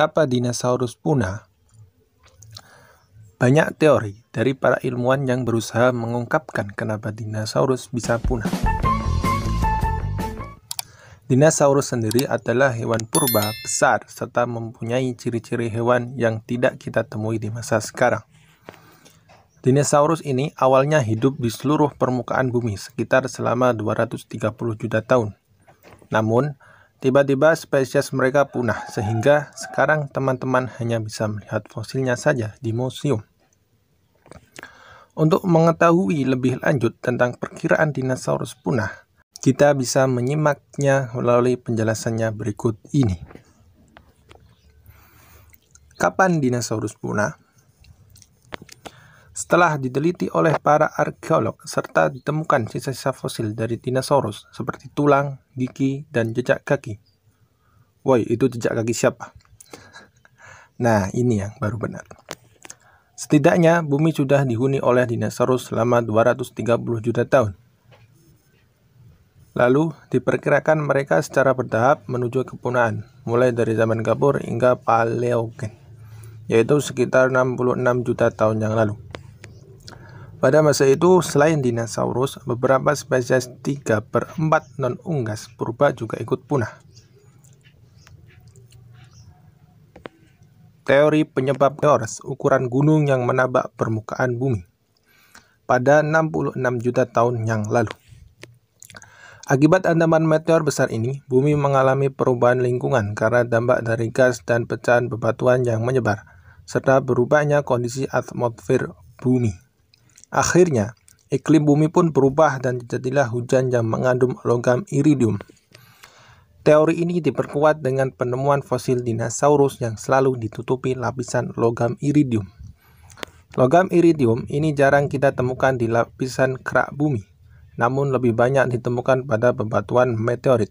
Kenapa dinosaurus punah? Banyak teori dari para ilmuwan yang berusaha mengungkapkan kenapa dinosaurus bisa punah. Dinosaurus sendiri adalah hewan purba besar serta mempunyai ciri-ciri hewan yang tidak kita temui di masa sekarang. Dinosaurus ini awalnya hidup di seluruh permukaan bumi sekitar selama 230 juta tahun. Namun, Tiba-tiba spesies mereka punah, sehingga sekarang teman-teman hanya bisa melihat fosilnya saja di museum. Untuk mengetahui lebih lanjut tentang perkiraan dinosaurus punah, kita bisa menyimaknya melalui penjelasannya berikut ini. Kapan dinosaurus punah? Setelah diteliti oleh para arkeolog serta ditemukan sisa-sisa fosil dari dinosaurus seperti tulang, gigi, dan jejak kaki. Woi, itu jejak kaki siapa? nah, ini yang baru benar. Setidaknya bumi sudah dihuni oleh dinosaurus selama 230 juta tahun. Lalu diperkirakan mereka secara bertahap menuju kepunahan, mulai dari zaman Kapur hingga Paleogen, yaitu sekitar 66 juta tahun yang lalu. Pada masa itu, selain dinosaurus, beberapa spesies 3 per 4 non-unggas purba juga ikut punah. Teori penyebab Eores, ukuran gunung yang menabak permukaan bumi pada 66 juta tahun yang lalu. Akibat andaman meteor besar ini, bumi mengalami perubahan lingkungan karena dampak dari gas dan pecahan bebatuan yang menyebar, serta berubahnya kondisi atmosfer bumi. Akhirnya, iklim bumi pun berubah dan jadilah hujan yang mengandung logam iridium. Teori ini diperkuat dengan penemuan fosil dinosaurus yang selalu ditutupi lapisan logam iridium. Logam iridium ini jarang kita temukan di lapisan kerak bumi, namun lebih banyak ditemukan pada bebatuan meteorit.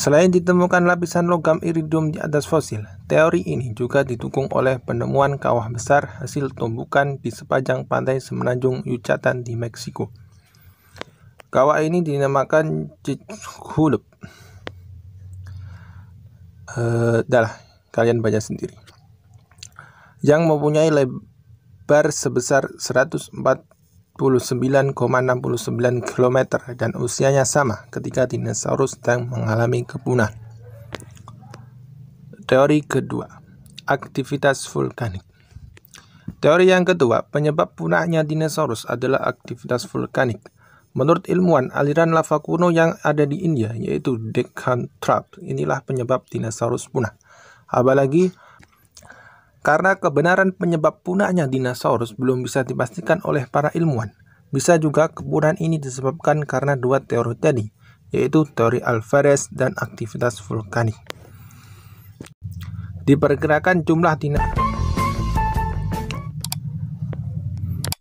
Selain ditemukan lapisan logam iridium di atas fosil, teori ini juga didukung oleh penemuan kawah besar hasil tumbukan di sepanjang pantai semenanjung Yucatan di Meksiko. Kawah ini dinamakan Chichulub. Eh, dah kalian baca sendiri. Yang mempunyai lebar sebesar 140 49,69 km dan usianya sama ketika dinosaurus sedang mengalami kepunahan. Teori kedua, aktivitas vulkanik. Teori yang kedua, penyebab punahnya dinosaurus adalah aktivitas vulkanik. Menurut ilmuwan, aliran lava kuno yang ada di India, yaitu Deccan Trap, inilah penyebab dinosaurus punah. Apalagi, karena kebenaran penyebab punahnya dinosaurus belum bisa dipastikan oleh para ilmuwan. Bisa juga kepunahan ini disebabkan karena dua teori tadi, yaitu teori Alvarez dan aktivitas vulkanik. Diperkirakan jumlah dinosaurus